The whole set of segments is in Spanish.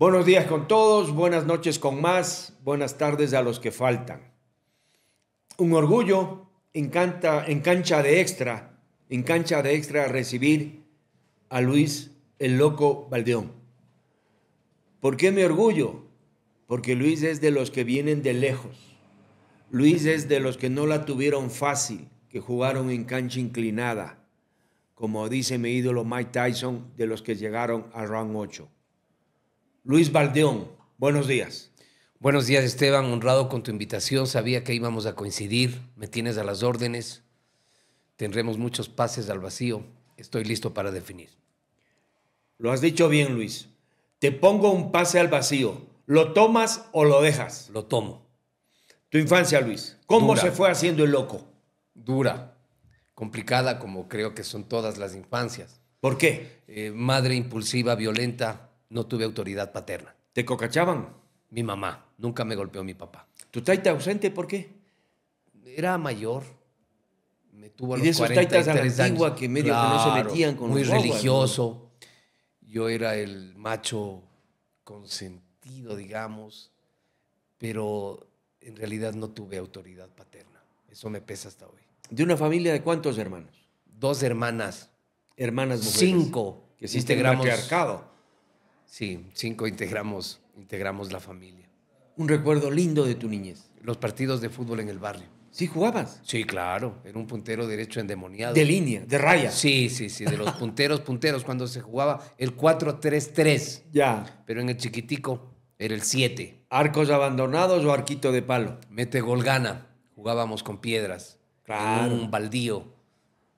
Buenos días con todos, buenas noches con más, buenas tardes a los que faltan. Un orgullo encanta, en cancha de extra, en cancha de extra recibir a Luis el Loco Valdeón. ¿Por qué me orgullo? Porque Luis es de los que vienen de lejos. Luis es de los que no la tuvieron fácil, que jugaron en cancha inclinada. Como dice mi ídolo Mike Tyson, de los que llegaron al round 8. Luis Valdeón, buenos días. Buenos días, Esteban. Honrado con tu invitación. Sabía que íbamos a coincidir. Me tienes a las órdenes. Tendremos muchos pases al vacío. Estoy listo para definir. Lo has dicho bien, Luis. Te pongo un pase al vacío. ¿Lo tomas o lo dejas? Lo tomo. Tu infancia, Luis. ¿Cómo se fue haciendo el loco? Dura, complicada, como creo que son todas las infancias. ¿Por qué? Eh, madre impulsiva, violenta, no tuve autoridad paterna. ¿Te cocachaban? Mi mamá. Nunca me golpeó mi papá. ¿Tu taita ausente por qué? Era mayor. Me tuvo a los y de que medio que no se metían con Muy religioso. Yo era el macho consentido, digamos, pero en realidad no tuve autoridad paterna. Eso me pesa hasta hoy. ¿De una familia de cuántos hermanos? Dos hermanas. Hermanas mujeres. Cinco. Que sí integramos. Sí, cinco integramos, integramos la familia. Un recuerdo lindo de tu niñez. Los partidos de fútbol en el barrio. ¿Sí jugabas? Sí, claro. Era un puntero derecho endemoniado. De línea, de raya. Sí, sí, sí. De los punteros, punteros. Cuando se jugaba el 4-3-3. Ya. Pero en el chiquitico era el 7. ¿Arcos abandonados o arquito de palo? Mete gol gana. Jugábamos con piedras. Claro. un baldío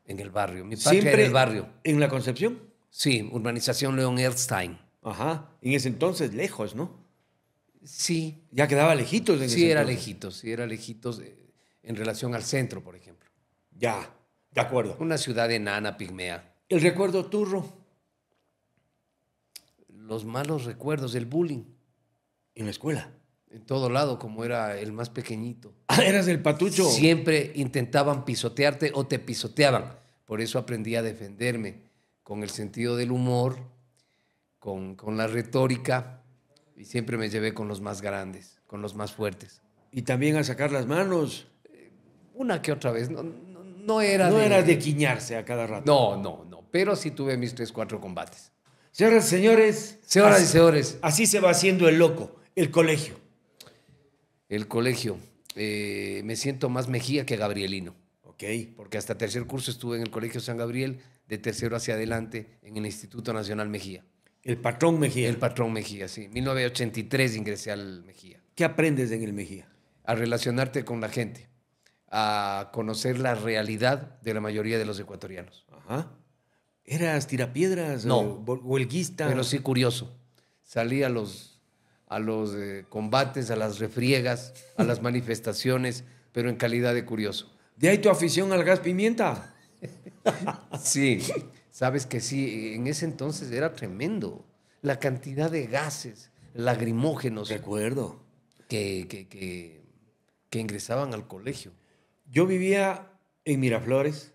en el barrio. Mi padre en el barrio. ¿En la Concepción? Sí, urbanización León Ernstein. Ajá. En ese entonces, lejos, ¿no? Sí. Ya quedaba lejitos. En sí, era lejitos, sí, era lejitos eh, en relación al centro, por ejemplo. Ya, de acuerdo. Una ciudad enana, pigmea. ¿El recuerdo turro? Los malos recuerdos, del bullying. ¿En la escuela? En todo lado, como era el más pequeñito. Ah, eras el patucho. Siempre intentaban pisotearte o te pisoteaban. Por eso aprendí a defenderme con el sentido del humor, con, la retórica y siempre me llevé con los más grandes, con los más fuertes. Y también a sacar las manos. Una que otra vez, no, no, era no de... era de quiñarse a cada rato. No, no, no, pero sí tuve mis tres, cuatro combates. Señoras señores. Señoras y señores. Así se va haciendo el loco, el colegio. El colegio. Eh, me siento más Mejía que Gabrielino. Ok. Porque hasta tercer curso estuve en el Colegio San Gabriel, de tercero hacia adelante, en el Instituto Nacional Mejía. El patrón Mejía. El patrón Mejía, sí. 1983 ingresé al Mejía. ¿Qué aprendes en el Mejía? A relacionarte con la gente, a conocer la realidad de la mayoría de los ecuatorianos. Ajá. ¿Eras tirapiedras no, huelguista? Pero sí curioso. Salí a los, a los eh, combates, a las refriegas, a las manifestaciones, pero en calidad de curioso. ¿De ahí tu afición al gas pimienta? sí, Sabes que sí, en ese entonces era tremendo. La cantidad de gases, lacrimógenos. De acuerdo. Que, que, que, ingresaban al colegio. Yo vivía en Miraflores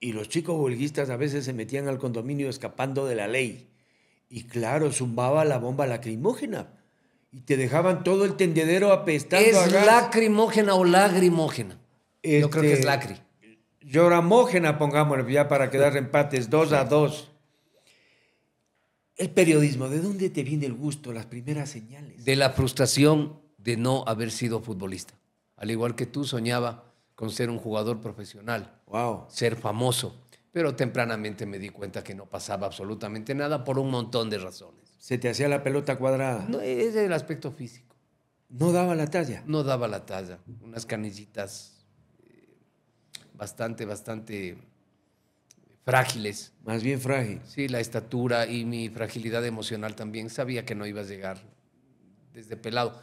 y los chicos huelguistas a veces se metían al condominio escapando de la ley. Y claro, zumbaba la bomba lacrimógena. Y te dejaban todo el tendedero apestando. ¿Es a lacrimógena o lacrimógena? Yo creo que es este, lacri. Lloramógena, pongámosle ya para quedar empates, dos a dos. El periodismo, ¿de dónde te viene el gusto, las primeras señales? De la frustración de no haber sido futbolista. Al igual que tú soñaba con ser un jugador profesional, wow. ser famoso, pero tempranamente me di cuenta que no pasaba absolutamente nada por un montón de razones. ¿Se te hacía la pelota cuadrada? No, es el aspecto físico. ¿No daba la talla? No daba la talla. Unas canillitas bastante, bastante frágiles. Más bien frágil. Sí, la estatura y mi fragilidad emocional también. Sabía que no ibas a llegar desde pelado.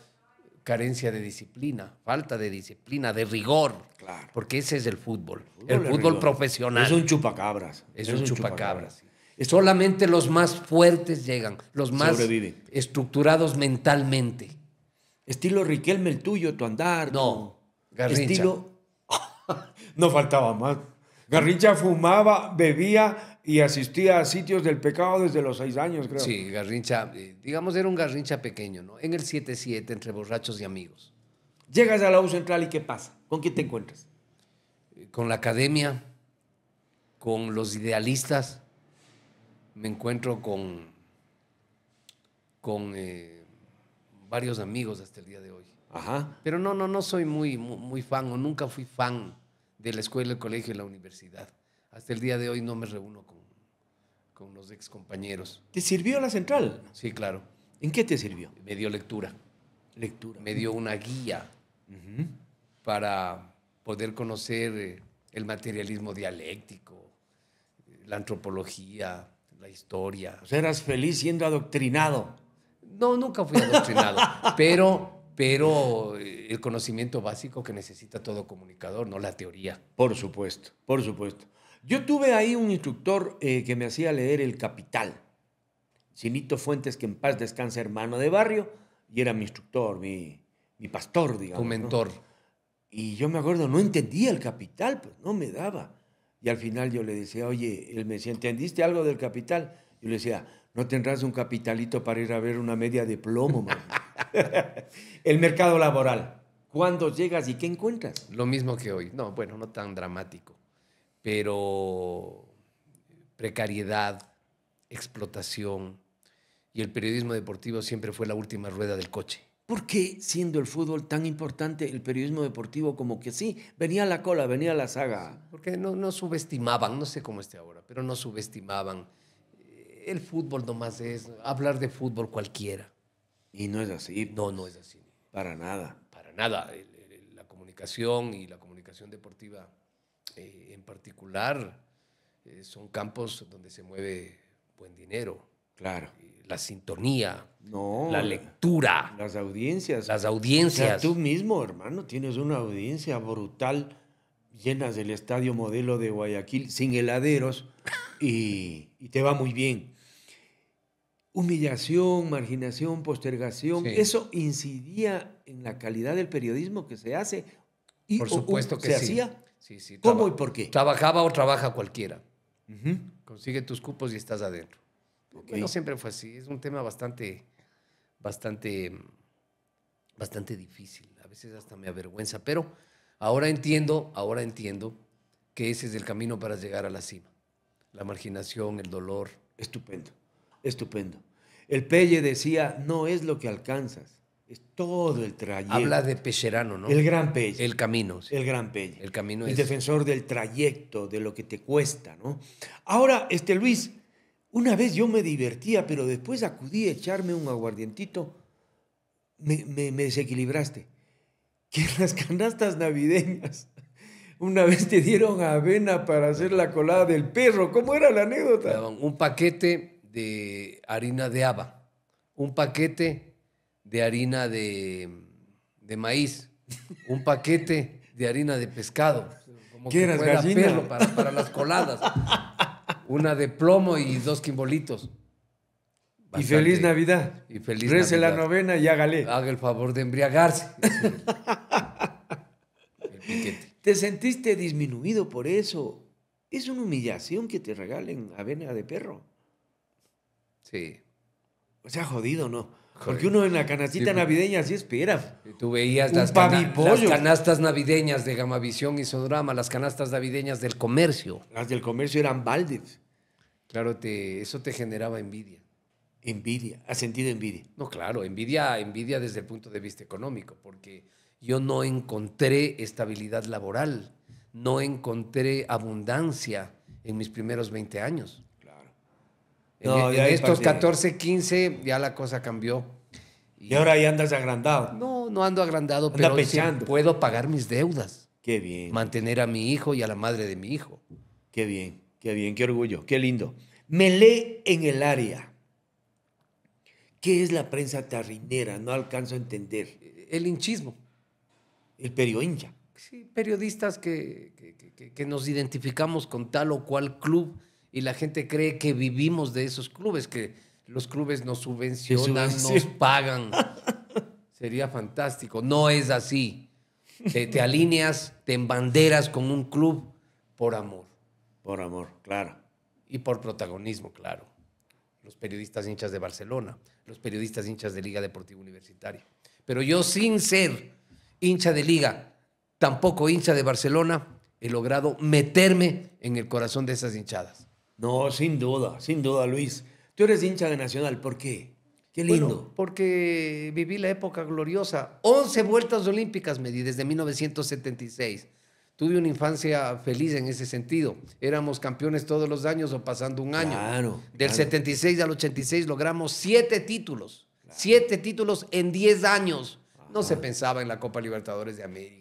Carencia de disciplina, falta de disciplina, de rigor. Claro. Porque ese es el fútbol. El fútbol, profesional. Es un chupacabras. Es, un, chupacabras. Solamente los más fuertes llegan, los más estructurados mentalmente. Estilo Riquelme el tuyo, tu andar. No, Estilo no faltaba más. Garrincha fumaba, bebía y asistía a sitios del pecado desde los seis años, creo. Sí, Garrincha, eh, digamos, era un Garrincha pequeño, ¿no? En el 7-7, entre borrachos y amigos. Llegas a la U Central y ¿qué pasa? ¿Con quién te encuentras? Eh, con la academia, con los idealistas. Me encuentro con, con eh, varios amigos hasta el día de hoy. Ajá. Pero no, no, no soy muy, muy, muy fan o nunca fui fan de la escuela, el colegio y la universidad. Hasta el día de hoy no me reúno con, con los ex compañeros. ¿Te sirvió la central? Sí, claro. ¿En qué te sirvió? Me dio lectura. Lectura. Me dio una guía para poder conocer eh, el materialismo dialéctico, la antropología, la historia. eras feliz siendo adoctrinado. No, nunca fui adoctrinado, pero pero eh, el conocimiento básico que necesita todo comunicador, no la teoría. Por supuesto, por supuesto. Yo tuve ahí un instructor eh, que me hacía leer El Capital, Sinito Fuentes, que en paz descansa, hermano de barrio, y era mi instructor, mi, pastor, digamos. Tu mentor. Y yo me acuerdo, no entendía El Capital, pues no me daba. Y al final yo le decía, oye, él me decía, ¿entendiste algo del Capital? Yo le decía, no tendrás un capitalito para ir a ver una media de plomo, man? el mercado laboral. ¿Cuándo llegas y qué encuentras? Lo mismo que hoy. No, bueno, no tan dramático, pero precariedad, explotación. Y el periodismo deportivo siempre fue la última rueda del coche. ¿Por qué, siendo el fútbol tan importante, el periodismo deportivo como que sí, venía a la cola, venía la saga? Porque no, no subestimaban, no sé cómo esté ahora, pero no subestimaban. El fútbol nomás es hablar de fútbol cualquiera. Y no es así. No, no es así. Para nada. Para nada. La comunicación y la comunicación deportiva eh, en particular eh, son campos donde se mueve buen dinero. Claro. Eh, la sintonía, no, la lectura. Las audiencias. Las audiencias. tú mismo, hermano, tienes una audiencia brutal. Llenas del estadio modelo de Guayaquil sin heladeros y te va muy bien humillación, marginación, postergación, eso incidía en la calidad del periodismo que se hace. Y, por supuesto que se hacía. ¿Cómo y por qué? Trabajaba o trabaja cualquiera. Consigue tus cupos y estás adentro. Bueno, siempre fue así. Es un tema bastante, bastante, bastante difícil. A veces hasta me avergüenza, pero ahora entiendo, ahora entiendo que ese es el camino para llegar a la cima. La marginación, el dolor. Estupendo, estupendo. El Pelle decía, no es lo que alcanzas, es todo el trayecto. Habla de Pecherano, ¿no? El gran Pelle. El camino. Sí. El gran Pelle. El camino El defensor del trayecto, de lo que te cuesta, ¿no? Ahora, este Luis, una vez yo me divertía, pero después acudí a echarme un aguardientito, me, desequilibraste. Que las canastas navideñas una vez te dieron avena para hacer la colada del perro. ¿Cómo era la anécdota? Un paquete de harina de haba, un paquete de harina de, maíz, un paquete de harina de pescado, como que para, las coladas, una de plomo y dos quimbolitos. Y feliz Navidad. Y feliz la novena y hágale. Haga el favor de embriagarse. Te sentiste disminuido por eso. Es una humillación que te regalen avena de perro. Sí. O sea, jodido, ¿no? Porque uno en la canastita navideña sí espera. Tú veías las, canastas navideñas de Gamavisión y Sodrama las canastas navideñas del comercio. Las del comercio eran baldes. Claro, te, eso te generaba envidia. Envidia, ¿has sentido envidia? No, claro, envidia, envidia desde el punto de vista económico, porque yo no encontré estabilidad laboral, no encontré abundancia en mis primeros 20 años. No, estos 14, 15 ya la cosa cambió. Y, ahora ya andas agrandado. No, no ando agrandado, pero puedo pagar mis deudas. Qué bien. Mantener a mi hijo y a la madre de mi hijo. Qué bien, qué bien, qué orgullo, qué lindo. Me lee en el área. ¿Qué es la prensa tarrinera? No alcanzo a entender. El hinchismo. El periodincha. Sí, periodistas que, que, que nos identificamos con tal o cual club y la gente cree que vivimos de esos clubes, que los clubes nos subvencionan, nos pagan. Sería fantástico. No es así. Te, te, alineas, te embanderas con un club por amor. Por amor, claro. Y por protagonismo, claro. Los periodistas hinchas de Barcelona, los periodistas hinchas de Liga Deportiva Universitaria. Pero yo sin ser hincha de Liga, tampoco hincha de Barcelona, he logrado meterme en el corazón de esas hinchadas. No, sin duda, sin duda, Luis. Tú eres hincha de Nacional, ¿por qué? Qué lindo. porque viví la época gloriosa. 11 vueltas olímpicas me desde 1976. Tuve una infancia feliz en ese sentido. Éramos campeones todos los años o pasando un año. Del 76 al 86 logramos 7 títulos. 7 títulos en 10 años. No se pensaba en la Copa Libertadores de América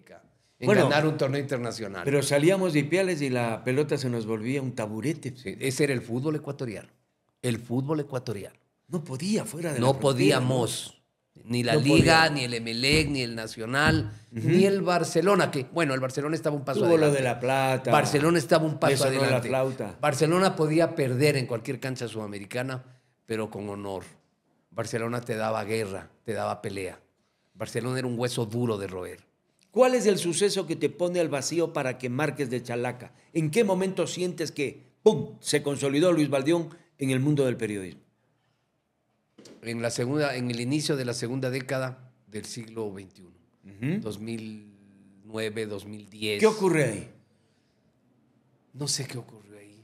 en ganar un torneo internacional. Pero salíamos de Ipiales y la pelota se nos volvía un taburete. ese era el fútbol ecuatoriano. El fútbol ecuatoriano. No podía fuera de no podíamos. Ni la Liga, ni el Emelec, ni el Nacional, ni el Barcelona, que bueno, el Barcelona estaba un paso Tuvo lo de la plata. Barcelona estaba un paso adelante. La flauta. Barcelona podía perder en cualquier cancha sudamericana, pero con honor. Barcelona te daba guerra, te daba pelea. Barcelona era un hueso duro de roer. ¿Cuál es el suceso que te pone al vacío para que marques de chalaca? ¿En qué momento sientes que, ¡pum!, se consolidó Luis Baldión en el mundo del periodismo? En, la segunda, en el inicio de la segunda década del siglo XXI, 2009, 2010. ¿Qué ocurre ahí? No sé qué ocurrió ahí.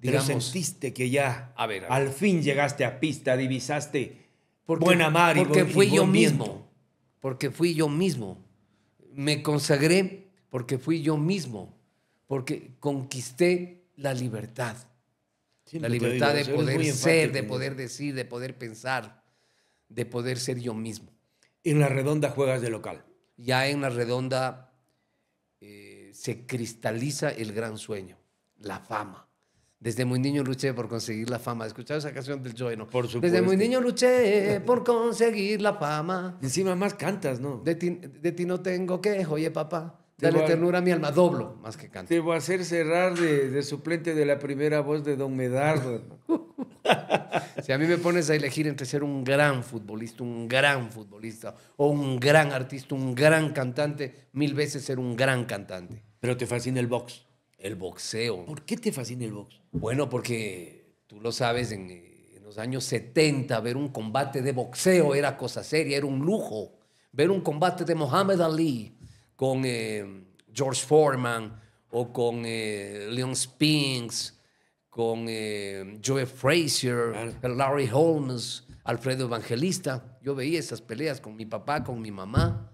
Digamos, que ya al fin llegaste a pista, divisaste porque, buena mar y Porque fui yo mismo. Porque fui yo mismo me consagré porque fui yo mismo, porque conquisté la libertad. la libertad de poder ser, de poder decir, de poder pensar, de poder ser yo mismo. En la redonda juegas de local. Ya en la redonda eh, se cristaliza el gran sueño, la fama. Desde muy niño luché por conseguir la fama. ¿Escuchado esa canción del Joy, Por supuesto. Desde muy niño luché por conseguir la fama. Encima más cantas, ¿no? De ti, no tengo quejo, oye papá. Dale ternura a mi alma, doblo más que canto. Te voy a hacer cerrar de, de suplente de la primera voz de Don Medardo. si a mí me pones a elegir entre ser un gran futbolista, un gran futbolista, o un gran artista, un gran cantante, mil veces ser un gran cantante. Pero te fascina el box. El boxeo. ¿Por qué te fascina el box? Bueno, porque tú lo sabes, en, los años 70 ver un combate de boxeo era cosa seria, era un lujo. Ver un combate de Muhammad Ali con eh, George Foreman o con eh, Leon Spinks, con eh, Joe Frazier, Larry Holmes, Alfredo Evangelista. Yo veía esas peleas con mi papá, con mi mamá.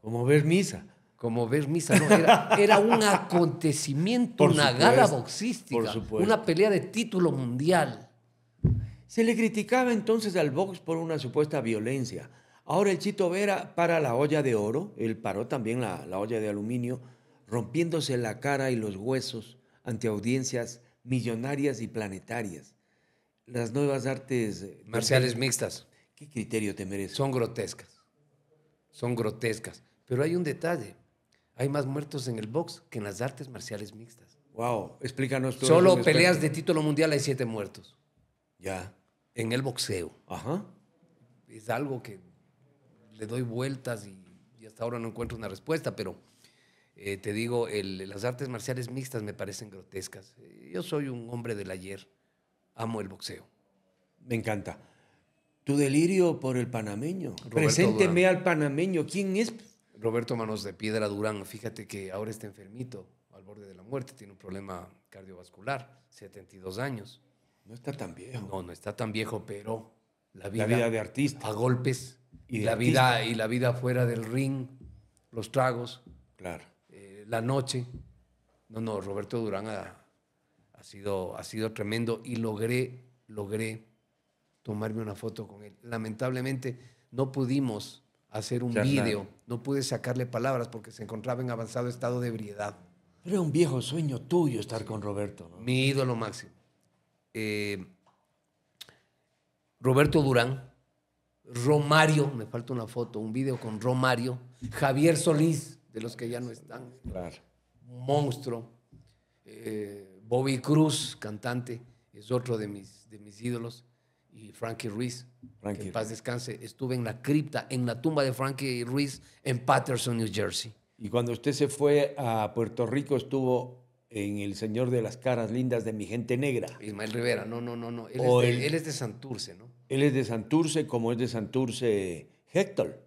Como ver misa como ver misa, no, era, un acontecimiento, una gala boxística, una pelea de título mundial. Se le criticaba entonces al box por una supuesta violencia. Ahora el Chito Vera para la olla de oro, él paró también la, olla de aluminio, rompiéndose la cara y los huesos ante audiencias millonarias y planetarias. Las nuevas artes... Eh, Marciales mixtas. ¿Qué criterio te merece? Son grotescas. Son grotescas. Pero hay un detalle hay más muertos en el box que en las artes marciales mixtas. Wow, explícanos tú. Solo peleas de título mundial hay siete muertos. Ya. En el boxeo. Ajá. Es algo que le doy vueltas y, hasta ahora no encuentro una respuesta, pero eh, te digo, las artes marciales mixtas me parecen grotescas. Yo soy un hombre del ayer, amo el boxeo. Me encanta. Tu delirio por el panameño. Presénteme al panameño. ¿Quién es Roberto Manos de Piedra Durán, fíjate que ahora está enfermito, al borde de la muerte, tiene un problema cardiovascular, 72 años. No está tan viejo. No, no está tan viejo, pero la vida, vida de artista. A golpes. Y la, vida, y la vida fuera del ring, los tragos. Claro. Eh, la noche. No, no, Roberto Durán ha, sido, ha sido tremendo y logré, logré tomarme una foto con él. Lamentablemente no pudimos hacer un vídeo. No pude sacarle palabras porque se encontraba en avanzado estado de ebriedad. era un viejo sueño tuyo estar con Roberto. Mi ídolo máximo. Eh, Roberto Durán, Romario, me falta una foto, un video con Romario, Javier Solís, de los que ya no están. Claro. Monstruo. Eh, Bobby Cruz, cantante, es otro de mis, de mis ídolos y Frankie Ruiz. Que en paz descanse. Estuve en la cripta, en la tumba de Frankie Ruiz en Patterson, New Jersey. Y cuando usted se fue a Puerto Rico, estuvo en El Señor de las Caras Lindas de mi gente negra. Ismael Rivera, no, no, no, no. Él, es de, Santurce, ¿no? Él es de Santurce, como es de Santurce Héctor.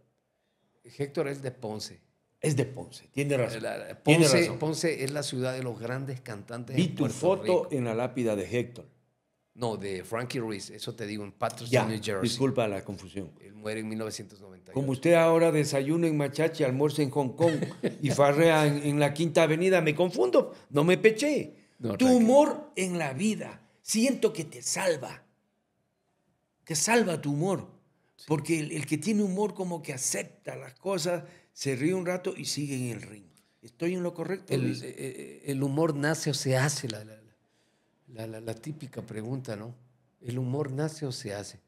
Héctor es de Ponce. Es de Ponce, tiene razón. Ponce, es la ciudad de los grandes cantantes. de Vi tu foto en la lápida de Héctor. No, de Frankie Ruiz, eso te digo, en Patterson, New Jersey. Disculpa la confusión. Él muere en 1990. Como usted ahora desayuno en Machachi, almuerzo en Hong Kong y farrea en, la Quinta Avenida, me confundo, no me peché. tu humor en la vida, siento que te salva. Te salva tu humor. Porque el, que tiene humor como que acepta las cosas, se ríe un rato y sigue en el ring. ¿Estoy en lo correcto? El, eh, eh, humor nace o se hace. La, la la, la, típica pregunta, ¿no? ¿El humor nace o se hace?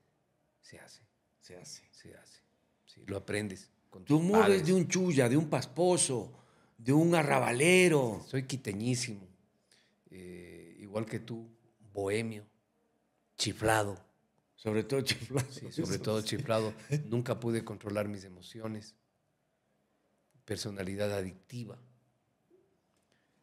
Se hace. Se hace. Se hace. Sí, lo aprendes. Con tu humor de un chulla, de un pasposo, de un arrabalero. Soy quiteñísimo. Eh, igual que tú, bohemio, chiflado. Sobre todo chiflado. Sí, sobre todo chiflado. Nunca pude controlar mis emociones. Personalidad adictiva.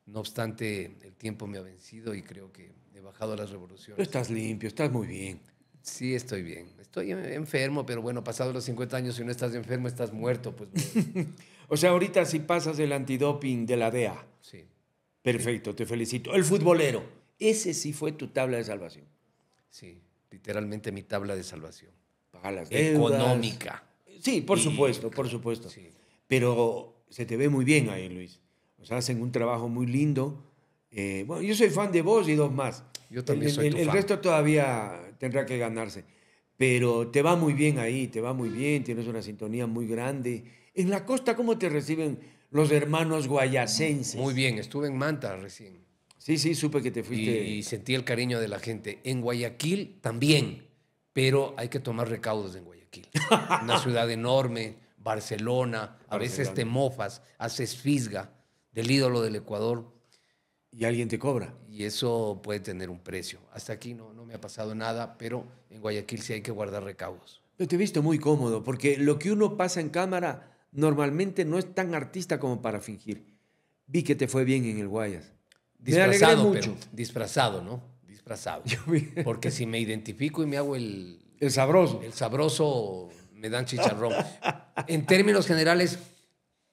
No obstante, el tiempo me ha vencido y creo que he bajado a las revoluciones. estás limpio, estás muy bien. Sí, estoy bien. Estoy enfermo, pero bueno, pasado los 50 años, si no estás enfermo, estás muerto. Pues, pues. o sea, ahorita si pasas el antidoping de la DEA. Sí. Perfecto, te felicito. El futbolero, ese sí fue tu tabla de salvación. Sí, literalmente mi tabla de salvación. Para Económica. Sí, por supuesto, por supuesto. Pero se te ve muy bien ahí, Luis. Pues, hacen un trabajo muy lindo. Eh, bueno, yo soy fan de vos y dos más. Yo también soy el, el resto todavía tendrá que ganarse. Pero te va muy bien ahí, te va muy bien, tienes una sintonía muy grande. En la costa, ¿cómo te reciben los hermanos guayasenses? Muy bien, estuve en Manta recién. Sí, sí, supe que te fuiste. Y, sentí el cariño de la gente. En Guayaquil también, pero hay que tomar recaudos en Guayaquil. una ciudad enorme, Barcelona, a veces te mofas, haces fisga el ídolo del Ecuador. Y alguien te cobra. Y eso puede tener un precio. Hasta aquí no, no me ha pasado nada, pero en Guayaquil sí hay que guardar recaudos. te he visto muy cómodo, porque lo que uno pasa en cámara normalmente no es tan artista como para fingir. Vi que te fue bien en el Guayas. Disfrazado, Pero, disfrazado, ¿no? Disfrazado. Porque si me identifico y me hago el... El sabroso. El sabroso me dan chicharrón. en términos generales,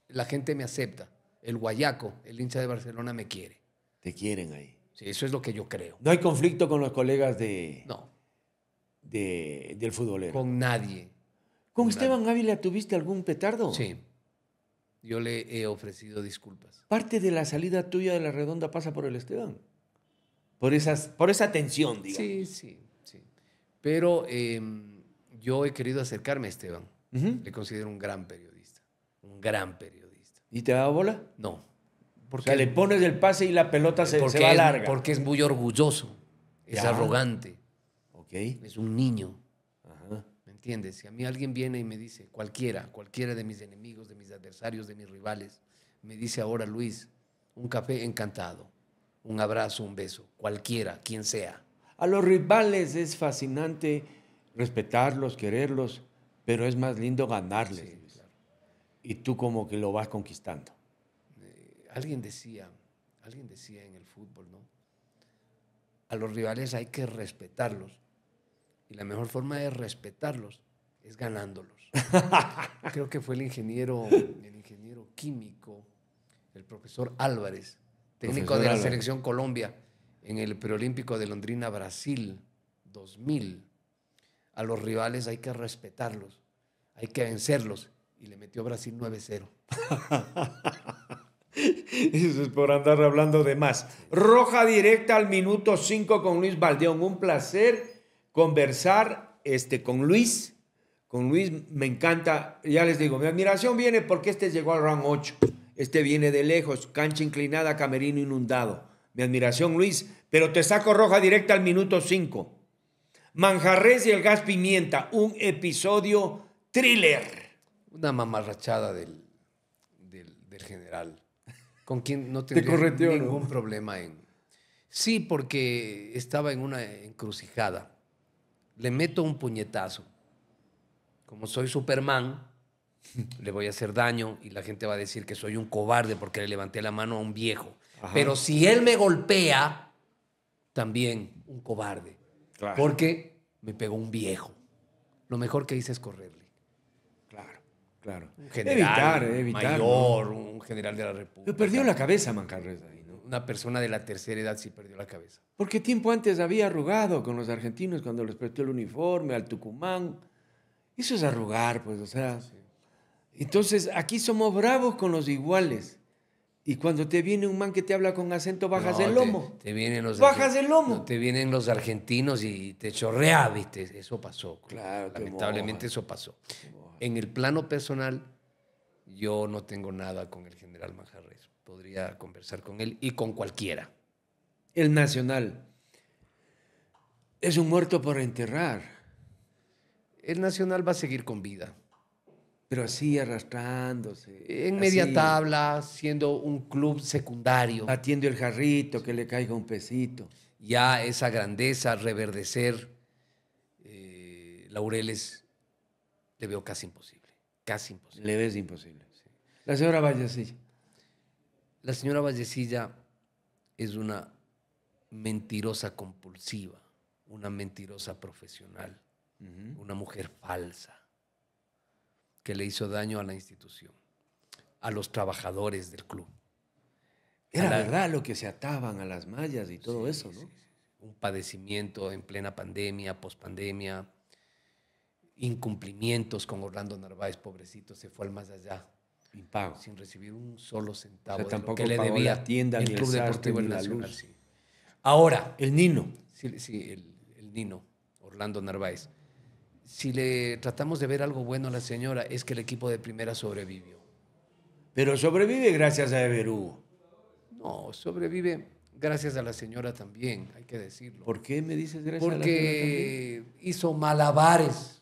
la gente me acepta el guayaco, el hincha de Barcelona me quiere. Te quieren ahí. Sí, eso es lo que yo creo. No hay conflicto con los colegas de. No. De, del futbolero. Con nadie. ¿Con, Esteban Ávila tuviste algún petardo? Sí. Yo le he ofrecido disculpas. Parte de la salida tuya de la redonda pasa por el Esteban. Por, por esa tensión, digamos. Sí, sí, sí. Pero em, yo he querido acercarme a Esteban. Le considero un gran periodista. Un gran periodista ¿Y te da bola? No. Porque le pones el pase y la pelota se, va larga. Porque es muy orgulloso, es arrogante. Okay. Es un niño. ¿Me entiendes? Si a mí alguien viene y me dice, cualquiera, cualquiera de mis enemigos, de mis adversarios, de mis rivales, me dice ahora, Luis, un café encantado, un abrazo, un beso, cualquiera, quien sea. A los rivales es fascinante respetarlos, quererlos, pero es más lindo ganarles y tú como que lo vas conquistando. Eh, alguien decía, alguien decía en el fútbol, ¿no? A los rivales hay que respetarlos y la mejor forma de respetarlos es ganándolos. Creo que fue el ingeniero, el ingeniero químico, el profesor Álvarez, técnico de la selección Colombia en el preolímpico de Londrina, Brasil, 2000. A los rivales hay que respetarlos, hay que vencerlos y le metió Brasil 9-0. Eso es por andar hablando de más. Roja directa al minuto 5 con Luis Baldeón. Un placer conversar este, con Luis. Con Luis me encanta, ya les digo, mi admiración viene porque este llegó al round 8. Este viene de lejos, cancha inclinada, camerino inundado. Mi admiración, Luis, pero te saco roja directa al minuto 5. Manjarres y el gas pimienta, un episodio thriller una mamarrachada del, del, general, con quien no tendría ningún problema en... Sí, porque estaba en una encrucijada. Le meto un puñetazo. Como soy Superman, le voy a hacer daño y la gente va a decir que soy un cobarde porque le levanté la mano a un viejo. Pero si él me golpea, también un cobarde. Porque me pegó un viejo. Lo mejor que hice es correrle. Claro. general evitar, eh, evitar, mayor, un general de la República. Pero perdió la cabeza Mancarres. Una persona de la tercera edad sí perdió la cabeza. Porque tiempo antes había arrugado con los argentinos cuando les prestó el uniforme al Tucumán. Eso es arrugar, pues, o sea. Entonces, aquí somos bravos con los iguales. Y cuando te viene un man que te habla con acento, bajas del lomo. Te, vienen los bajas lomo. te vienen los argentinos y te chorrea, ¿viste? Eso pasó. Claro, lamentablemente eso pasó. En el plano personal, yo no tengo nada con el general Majarres Podría conversar con él y con cualquiera. El nacional es un muerto por enterrar. El nacional va a seguir con vida pero así arrastrándose. En media tabla, siendo un club secundario. Batiendo el jarrito, que le caiga un pesito. Ya esa grandeza, reverdecer, eh, Laureles, le veo casi imposible. Casi imposible. Le ves imposible. La señora Vallecilla. La señora Vallecilla es una mentirosa compulsiva, una mentirosa profesional, una mujer falsa que le hizo daño a la institución, a los trabajadores del club. Era verdad lo que se ataban a las mallas y todo eso, ¿no? Un padecimiento en plena pandemia, pospandemia, incumplimientos con Orlando Narváez, pobrecito, se fue al más allá. Sin recibir un solo centavo que le debía tienda, el Club Deportivo Nacional. Ahora. El Nino. Sí, el Nino, Orlando Narváez si le tratamos de ver algo bueno a la señora, es que el equipo de primera sobrevivió. Pero sobrevive gracias a Everú. No, sobrevive gracias a la señora también, hay que decirlo. ¿Por qué me dices gracias a la señora hizo malabares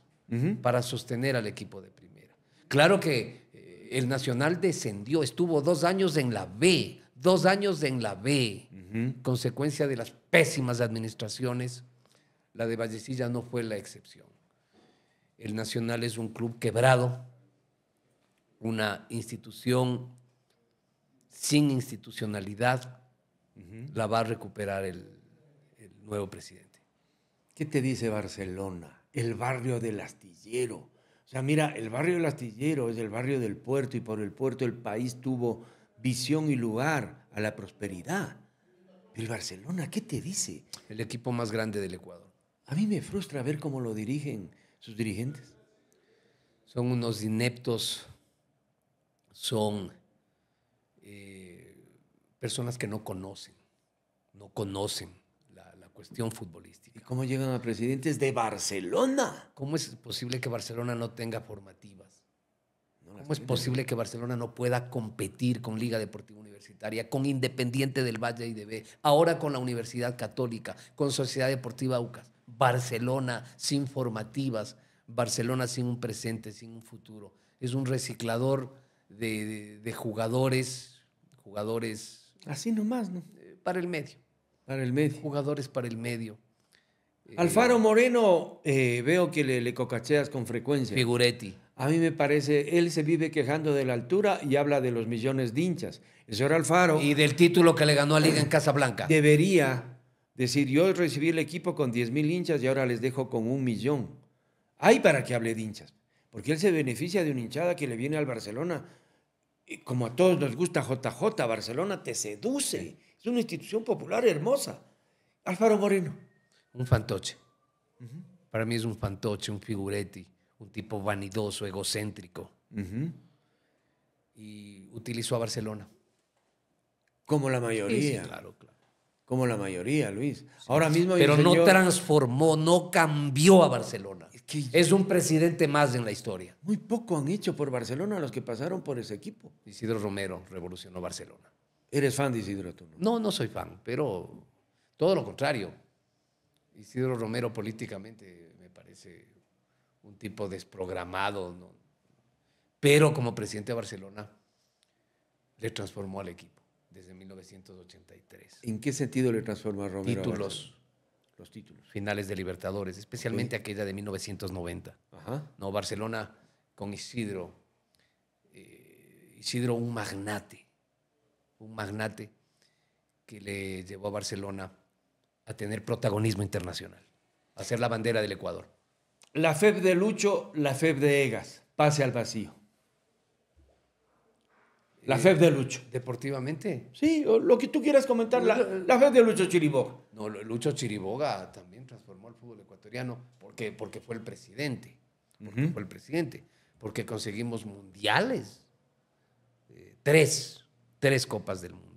para sostener al equipo de primera. Claro que eh, el Nacional descendió, estuvo dos años en la B, dos años en la B, consecuencia de las pésimas administraciones. La de Vallecilla no fue la excepción. El Nacional es un club quebrado, una institución sin institucionalidad. La va a recuperar el, el nuevo presidente. ¿Qué te dice Barcelona? El barrio del astillero. O sea, mira, el barrio del astillero es el barrio del puerto y por el puerto el país tuvo visión y lugar a la prosperidad. El Barcelona, ¿qué te dice? El equipo más grande del Ecuador. A mí me frustra ver cómo lo dirigen sus dirigentes. Son unos ineptos, son eh, personas que no conocen, no conocen la, cuestión futbolística. ¿Y cómo llegan a presidentes de Barcelona? ¿Cómo es posible que Barcelona no tenga formativas? ¿Cómo es posible que Barcelona no pueda competir con Liga Deportiva Universitaria, con Independiente del Valle y de ahora con la Universidad Católica, con Sociedad Deportiva UCAS? Barcelona sin formativas, Barcelona sin un presente, sin un futuro. Es un reciclador de, jugadores, jugadores... Así nomás, ¿no? Eh, para el medio. Para el medio. Jugadores para el medio. Eh, Alfaro Moreno, eh, veo que le, le, cocacheas con frecuencia. Figuretti. A mí me parece, él se vive quejando de la altura y habla de los millones de hinchas. El señor Alfaro. Y del título que le ganó a Liga en Casablanca. Debería Decir, yo el equipo con 10 mil hinchas y ahora les dejo con un millón. Hay para que hable de hinchas, porque él se beneficia de una hinchada que le viene al Barcelona. como a todos nos gusta JJ, Barcelona te seduce. Es una institución popular hermosa. Alfaro Moreno. Un fantoche. Para mí es un fantoche, un figuretti, un tipo vanidoso, egocéntrico. Y utilizó a Barcelona. Como la mayoría como la mayoría, Luis. Ahora mismo. Pero no transformó, no cambió a Barcelona. Es, un presidente más en la historia. Muy poco han hecho por Barcelona los que pasaron por ese equipo. Isidro Romero revolucionó Barcelona. ¿Eres fan de Isidro tú? No, no, no soy fan, pero todo lo contrario. Isidro Romero políticamente me parece un tipo desprogramado, ¿no? pero como presidente de Barcelona le transformó al equipo desde 1983. ¿En qué sentido le transforma a Romero? Títulos. los títulos. Finales de Libertadores, especialmente aquella de 1990. No, Barcelona con Isidro. Eh, Isidro, un magnate. Un magnate que le llevó a Barcelona a tener protagonismo internacional, a ser la bandera del Ecuador. La FEB de Lucho, la FEB de Egas, pase al vacío. La eh, fe de Lucho. Deportivamente. Sí, lo que tú quieras comentar, la, la fe de Lucho Chiriboga. No, Lucho Chiriboga también transformó el fútbol ecuatoriano porque, porque fue el presidente. Porque fue el presidente. Porque conseguimos mundiales. Eh, tres, tres copas del mundo.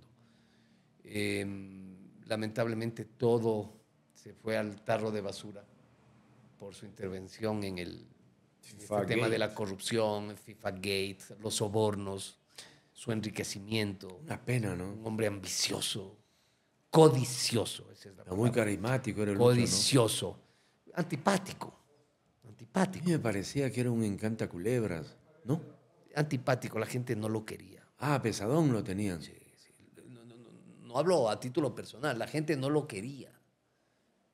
Em, lamentablemente todo se fue al tarro de basura por su intervención en el, este tema de la corrupción, FIFA Gate, los sobornos su enriquecimiento. Una pena, ¿no? Un hombre ambicioso, codicioso. Muy carismático era el Codicioso, antipático, antipático. A mí me parecía que era un encanta culebras, ¿no? Antipático, la gente no lo quería. Ah, pesadón lo tenían. Sí, sí. No, hablo a título personal, la gente no lo quería.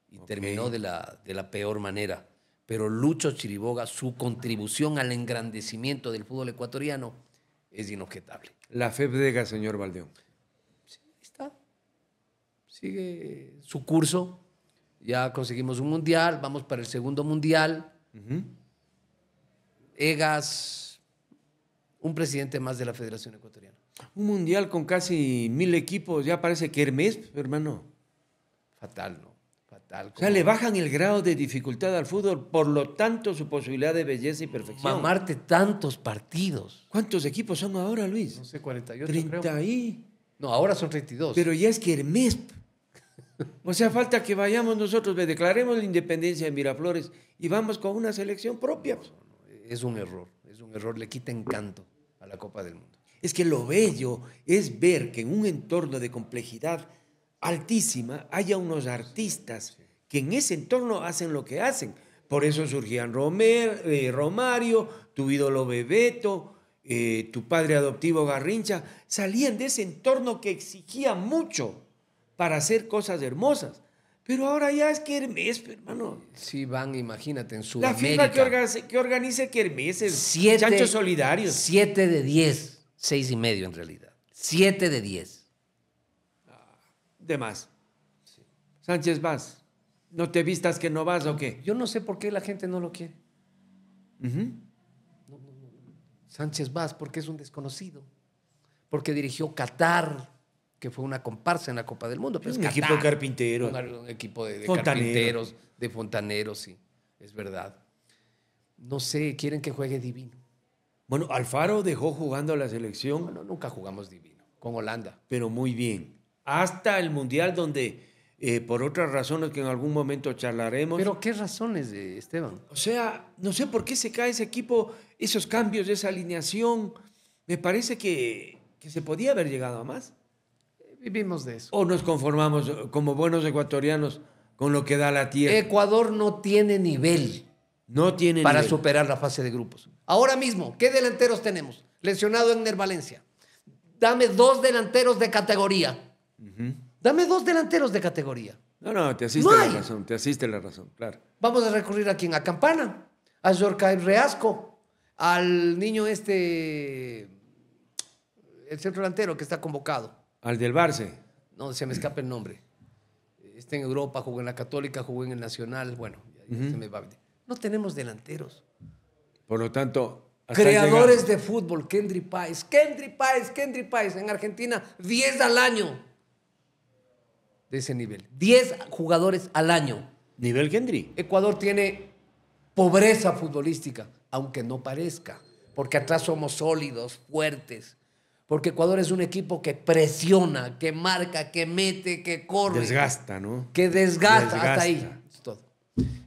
Y terminó de la, de la peor manera. Pero Lucho Chiriboga, su contribución al engrandecimiento del fútbol ecuatoriano, es inobjetable. La FEBDEGA, señor Valdeón. Sí, está. Sigue su curso. Ya conseguimos un mundial, vamos para el segundo mundial. EGAS, un presidente más de la Federación Ecuatoriana. Un mundial con casi mil equipos, ya parece que Hermes, hermano. Fatal, ¿no? O sea, le bajan el grado de dificultad al fútbol, por lo tanto su posibilidad de belleza y perfección. Mamarte tantos partidos. ¿Cuántos equipos son ahora, Luis? No sé, 48. 30 y... No, ahora son 32. Pero ya es que el Hermes... O sea, falta que vayamos nosotros, le declaremos la independencia de Miraflores y vamos con una selección propia. es un error, es un error, le quita encanto a la Copa del Mundo. Es que lo bello es ver que en un entorno de complejidad altísima haya unos artistas que en ese entorno hacen lo que hacen. Por eso surgían Romer, eh, Romario, tu ídolo Bebeto, eh, tu padre adoptivo Garrincha. Salían de ese entorno que exigía mucho para hacer cosas hermosas. Pero ahora ya es que Hermes, hermano. Sí, van, imagínate, en Sudamérica. La firma que, organiza, que es siete, chanchos solidarios. Siete de diez, seis y medio en realidad. Siete de diez. Ah, de más. Sánchez Vaz. No te vistas que no vas o qué. Yo no sé por qué la gente no lo quiere. Sánchez Vaz, porque es un desconocido. Porque dirigió Qatar, que fue una comparsa en la Copa del Mundo. es un equipo de carpinteros. Un, equipo de, de carpinteros, de fontaneros, sí. Es verdad. No sé, quieren que juegue divino. Bueno, Alfaro dejó jugando a la selección. Bueno, nunca jugamos divino. Con Holanda. Pero muy bien. Hasta el Mundial donde eh, por otras razones que en algún momento charlaremos. Pero ¿qué razones, eh, Esteban? O sea, no sé por qué se cae ese equipo, esos cambios, esa alineación. Me parece que, que se podía haber llegado a más. Vivimos de eso. O nos conformamos eh, como buenos ecuatorianos con lo que da la tierra. Ecuador no tiene nivel. No tiene para superar la fase de grupos. Ahora mismo, ¿qué delanteros tenemos? Lesionado Enner Valencia. Dame dos delanteros de categoría. Dame dos delanteros de categoría. No, no, te asiste la razón, te asiste la razón, claro. Vamos a recurrir a quién? A Campana, a Jorge Reasco, al niño este, el centro delantero que está convocado. Al del Barce. No, se me escapa el nombre. Está en Europa, jugó en la Católica, jugó en el Nacional, bueno, se me va. No tenemos delanteros. Por lo tanto, creadores de fútbol, Kendry Páez, Kendry Páez, Kendry Páez, en Argentina 10 al año de ese nivel. 10 jugadores al año. Nivel Gendry. Ecuador tiene pobreza futbolística, aunque no parezca, porque atrás somos sólidos, fuertes. Porque Ecuador es un equipo que presiona, que marca, que mete, que corre. Desgasta, ¿no? Que desgasta, hasta ahí.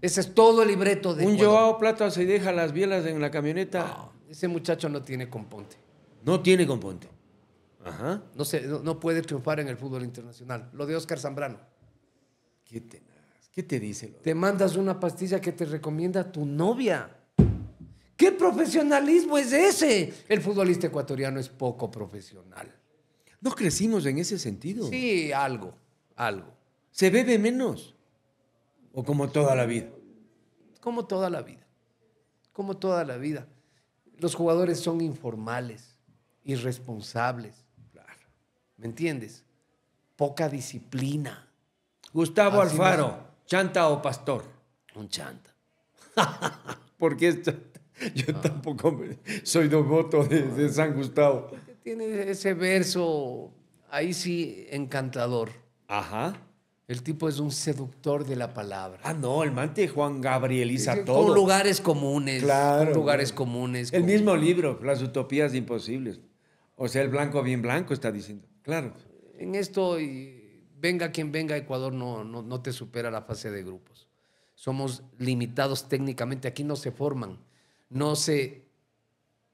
Es Ese es todo el libreto de. Un Joao Plata se deja las bielas en la camioneta. ese muchacho no tiene componte. No tiene componte. No, no, puede triunfar en el fútbol internacional. Lo de Oscar Zambrano. Qué te dice? Te mandas una pastilla que te recomienda tu novia. ¿Qué profesionalismo es ese? El futbolista ecuatoriano es poco profesional. ¿No crecimos en ese sentido? Sí, algo, algo. ¿Se bebe menos? ¿O como toda la vida? Como toda la vida. Como toda la vida. Los jugadores son informales, irresponsables entiendes? Poca disciplina. Gustavo Alfaro, chanta o pastor. Un chanta. Porque chanta? yo ah. tampoco soy devoto de, ah. de San Gustavo. tiene ese verso ahí sí encantador. Ajá. El tipo es un seductor de la palabra. Ah, no, el mante Juan Gabrieliza todo. Con lugares comunes. lugares comunes. El mismo libro, Las Utopías Imposibles. O sea, el blanco bien blanco está diciendo. Claro. En esto, venga quien venga, Ecuador no, no, te supera la fase de grupos. Somos limitados técnicamente, aquí no se forman, no se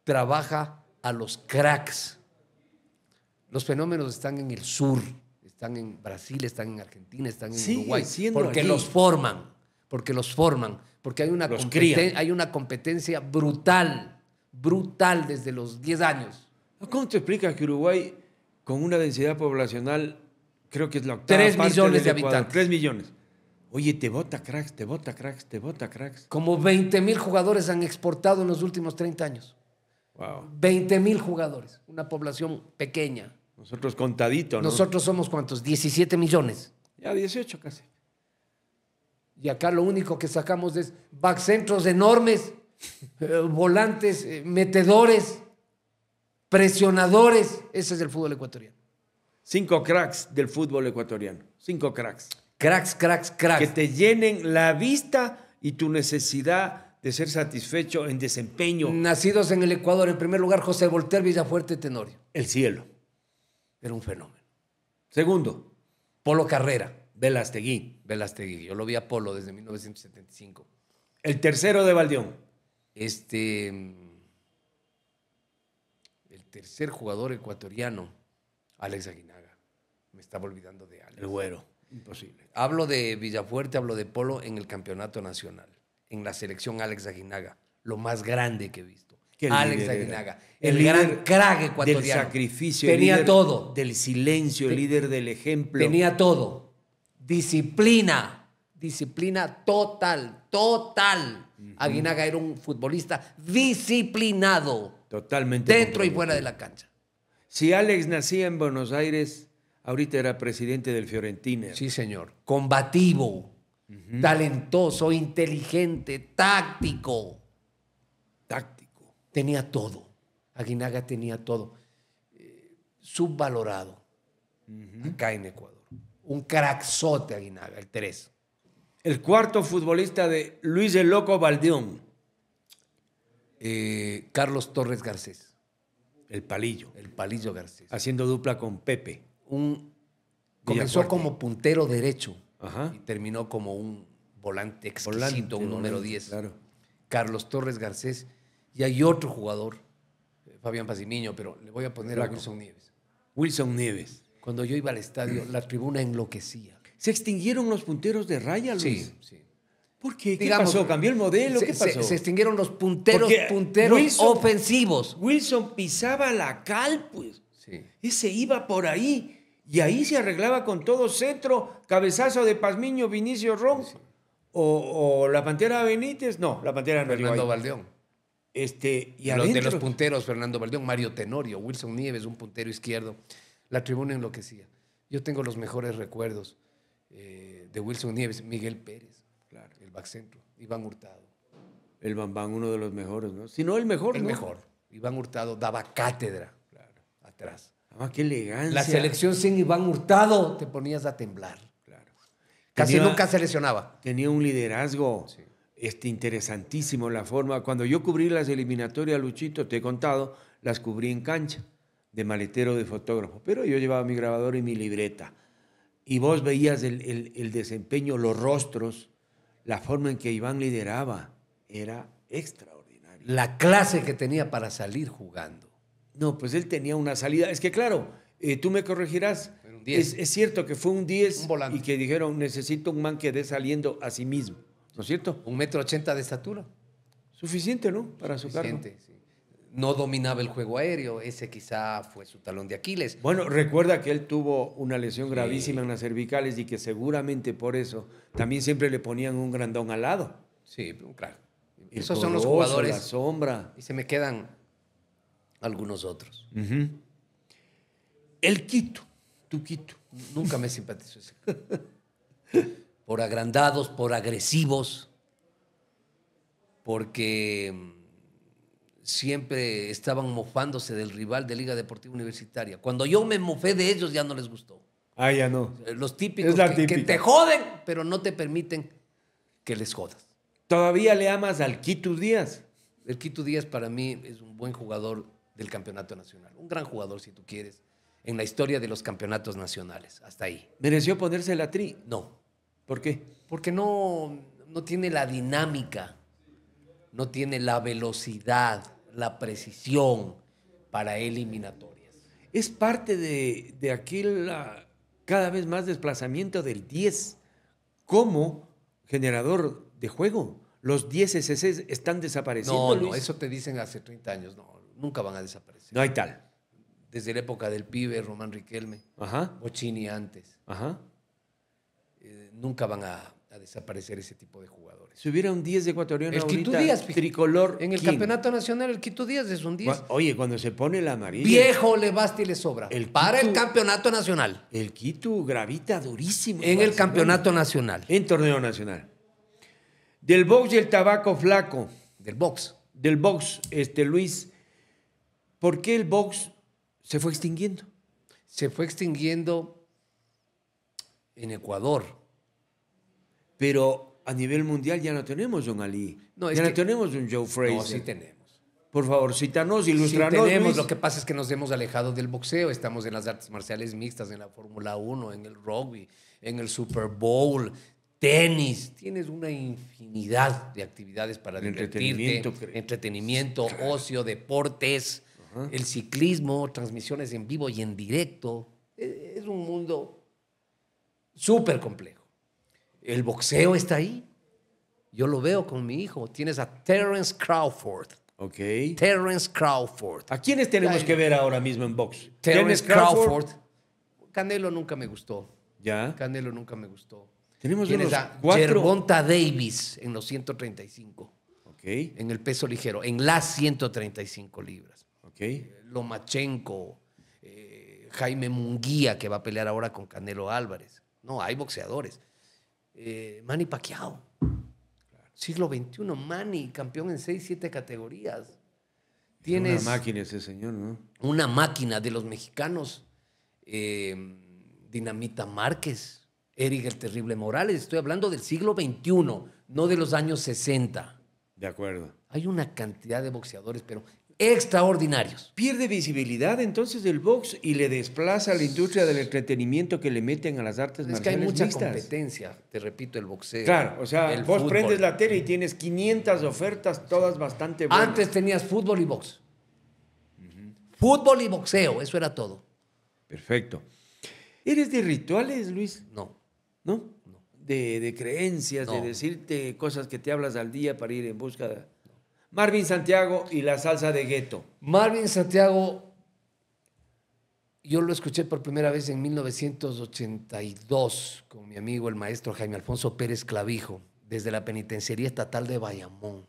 trabaja a los cracks. Los fenómenos están en el sur, están en Brasil, están en Argentina, están en Uruguay, porque los forman, porque los forman, porque hay una, hay una competencia brutal, brutal desde los 10 años. ¿Cómo te explicas que Uruguay con una densidad poblacional, creo que es la octava. Tres millones de habitantes. Tres millones. Oye, te vota cracks, te vota cracks, te vota cracks. Como 20 mil jugadores han exportado en los últimos 30 años. Wow. 20 mil jugadores, una población pequeña. Nosotros contadito, ¿no? Nosotros somos cuántos? 17 millones. Ya 18 casi. Y acá lo único que sacamos es backcentros enormes, eh, volantes, eh, metedores presionadores. Ese es el fútbol ecuatoriano. Cinco cracks del fútbol ecuatoriano. Cinco cracks. Cracks, cracks, cracks. Que te llenen la vista y tu necesidad de ser satisfecho en desempeño. Nacidos en el Ecuador, en primer lugar, José Volter, Villafuerte Tenorio. El cielo. Era un fenómeno. Segundo, Polo Carrera. Velastegui. Velastegui. Yo lo vi a Polo desde 1975. El tercero de Valdión. Este. Mm, tercer jugador ecuatoriano, Alex Aguinaga. Me estaba olvidando de Alex. El imposible. Hablo de Villafuerte, hablo de Polo en el campeonato nacional, en la selección Alex Aguinaga, lo más grande que he visto. Alex Aguinaga, el, gran crack ecuatoriano. Del sacrificio. Tenía todo. Del silencio, el líder del ejemplo. Tenía todo. Disciplina, disciplina total, total. Aguinaga era un futbolista disciplinado Totalmente. Dentro y fuera de la cancha. Si Alex nacía en Buenos Aires, ahorita era presidente del Fiorentina. Sí, señor. Combativo, talentoso, inteligente, táctico. Táctico. Tenía todo. Aguinaga tenía todo. Eh, subvalorado acá en Ecuador. Un craxote Aguinaga, el 3. El cuarto futbolista de Luis el Loco Baldión. Eh, Carlos Torres Garcés. El palillo. El palillo Garcés. Haciendo dupla con Pepe. Un, comenzó como puntero derecho y terminó como un volante exquisito, un número 10. Carlos Torres Garcés. Y hay otro jugador, eh, Fabián Pasimiño pero le voy a poner a Wilson Nieves. Wilson Nieves. Cuando yo iba al estadio, la tribuna enloquecía. Se extinguieron los punteros de raya, Luis. Sí, sí. ¿Por qué? ¿Qué pasó? ¿Cambió el modelo? ¿Qué se, pasó? Se, extinguieron los punteros, punteros ofensivos. Wilson pisaba la cal, pues. y se iba por ahí. Y ahí se arreglaba con todo centro, cabezazo de Pazmiño, Vinicio Ron. O, la Pantera Benítez. No, la Pantera no Fernando Valdeón. Este, y de los punteros, Fernando Valdeón, Mario Tenorio, Wilson Nieves, un puntero izquierdo. La tribuna enloquecía. Yo tengo los mejores recuerdos eh, de Wilson Nieves, Miguel Pérez. Backcentro, Iván Hurtado. El Bambán, uno de los mejores, ¿no? Si no el mejor, El mejor. Iván Hurtado daba cátedra claro. atrás. Ah, qué elegancia. La selección sin Iván Hurtado te ponías a temblar. Claro. Casi nunca seleccionaba Tenía un liderazgo este, interesantísimo la forma. Cuando yo cubrí las eliminatorias, Luchito, te he contado, las cubrí en cancha de maletero de fotógrafo. Pero yo llevaba mi grabador y mi libreta. Y vos veías el desempeño, los rostros la forma en que Iván lideraba era extraordinaria. La clase que tenía para salir jugando. No, pues él tenía una salida. Es que claro, eh, tú me corregirás. Es, es, cierto que fue un 10 y que dijeron, necesito un man que dé saliendo a sí mismo. ¿No es cierto? Un metro ochenta de estatura. Suficiente, ¿no? Para su cargo. Sí no dominaba el juego aéreo, ese quizá fue su talón de Aquiles. Bueno, recuerda que él tuvo una lesión gravísima en las cervicales y que seguramente por eso también siempre le ponían un grandón al lado. Sí, claro. Esos son los jugadores. sombra. Y se me quedan algunos otros. El Quito, tu Quito. Nunca me simpatizó por agrandados, por agresivos, porque mm, siempre estaban mofándose del rival de Liga Deportiva Universitaria. Cuando yo me mofé de ellos, ya no les gustó. Ah, ya no. Eh, los típicos que, te joden, pero no te permiten que les jodas. ¿Todavía le amas al Quito Díaz? El Quito Díaz para mí es un buen jugador del campeonato nacional. Un gran jugador, si tú quieres, en la historia de los campeonatos nacionales. Hasta ahí. ¿Mereció ponerse la tri? No. ¿Por qué? Porque no, no tiene la dinámica no tiene la velocidad, la precisión para eliminatorias. Es parte de, aquel ah, cada vez más desplazamiento del 10 como generador de juego. Los 10 SS están desapareciendo. No, no, eso te dicen hace 30 años. No, nunca van a desaparecer. No hay tal. Desde la época del pibe, Román Riquelme, Ajá. Bochini antes. Ajá. Eh, nunca van a, a desaparecer ese tipo de jugadores. Si hubiera un 10 de ecuatoriano el ahorita, tricolor. En el campeonato nacional, el Quito Díaz es un 10. Oye, cuando se pone la amarilla. Viejo le basta y le sobra. El para el campeonato nacional. El Quito gravita durísimo. En el campeonato nacional. En torneo nacional. Del box y el tabaco flaco. Del box. Del box, este Luis. ¿Por qué el box se fue extinguiendo? Se fue extinguiendo en Ecuador pero a nivel mundial ya no tenemos un Ali. No, ya no tenemos un Joe Frazier. No, sí tenemos. Por favor, cítanos, ilustranos. Sí tenemos, lo que pasa es que nos hemos alejado del boxeo. Estamos en las artes marciales mixtas, en la Fórmula 1, en el rugby, en el Super Bowl, tenis. Tienes una infinidad de actividades para divertirte. Entretenimiento, entretenimiento ocio, deportes, el ciclismo, transmisiones en vivo y en directo. E, es un mundo súper complejo. El boxeo está ahí. Yo lo veo con mi hijo. Tienes a Terence Crawford. Ok. Terence Crawford. ¿A quiénes tenemos que ver ahora mismo en box? Terence Crawford? Canelo nunca me gustó. ¿Ya? Canelo nunca me gustó. Tenemos Tienes a Gervonta Davis en los 135. Ok. En el peso ligero, en las 135 libras. Ok. Eh, Lomachenko, eh, Jaime Munguía, que va a pelear ahora con Canelo Álvarez. No, hay boxeadores. Mani eh, Manny Pacquiao. Siglo XXI, Manny, campeón en 6, 7 categorías. Tienes una máquina ese señor, ¿no? Una máquina de los mexicanos. Eh, Dinamita Márquez, Eric el Terrible Morales. Estoy hablando del siglo XXI, no de los años 60. De acuerdo. Hay una cantidad de boxeadores, pero extraordinarios. Pierde visibilidad entonces el box y le desplaza a la industria del entretenimiento que le meten a las artes es marciales. Es que hay mucha competencia, te repito, el boxeo. Claro, o sea, el vos prendes la tele y tienes 500 ofertas, todas bastante buenas. Antes tenías fútbol y box. Fútbol y boxeo, eso era todo. Perfecto. ¿Eres de rituales, Luis? No. ¿No? no. De, creencias, de decirte cosas que te hablas al día para ir en busca de Marvin Santiago y la salsa de gueto. Marvin Santiago, yo lo escuché por primera vez en 1982 con mi amigo el maestro Jaime Alfonso Pérez Clavijo, desde la Penitenciaría Estatal de Bayamón.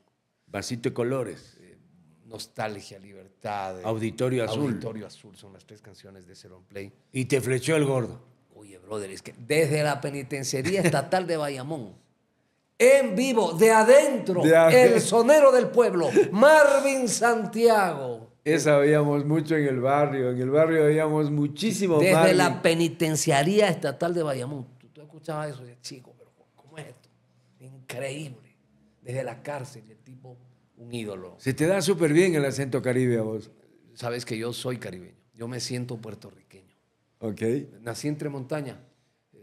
Vasito de colores. Eh, nostalgia, libertad. Eh, Auditorio Azul. Auditorio Azul, son las tres canciones de Seron Play. Y te flechó el gordo. Oye, brother, es que desde la Penitenciaría Estatal de Bayamón en vivo, de adentro, el sonero del pueblo, Marvin Santiago. Esa veíamos mucho en el barrio, en el barrio veíamos muchísimo Desde la penitenciaría estatal de Bayamón. Tú, escuchabas eso, chico, pero ¿cómo es esto? Increíble. Desde la cárcel, el tipo, un ídolo. Se te da súper bien el acento caribe a vos. Sabes que yo soy caribeño, yo me siento puertorriqueño. Ok. Nací entre montaña.